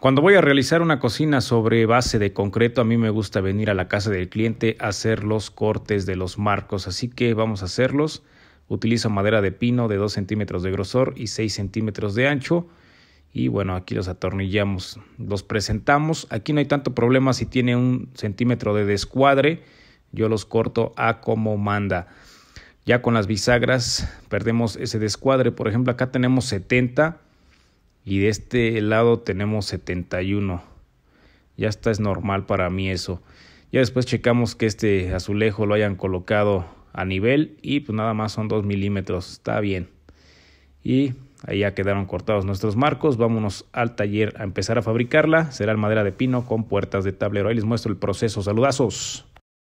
Cuando voy a realizar una cocina sobre base de concreto, a mí me gusta venir a la casa del cliente a hacer los cortes de los marcos, así que vamos a hacerlos. Utilizo madera de pino de 2 centímetros de grosor y 6 centímetros de ancho. Y bueno, aquí los atornillamos, los presentamos. Aquí no hay tanto problema si tiene un centímetro de descuadre. Yo los corto a como manda. Ya con las bisagras perdemos ese descuadre. Por ejemplo, acá tenemos 70 y de este lado tenemos 71. Ya está, es normal para mí eso. Ya después checamos que este azulejo lo hayan colocado a nivel y pues nada más son 2 milímetros, está bien. Y ahí ya quedaron cortados nuestros marcos, vámonos al taller a empezar a fabricarla. Será madera de pino con puertas de tablero. Ahí les muestro el proceso, saludazos.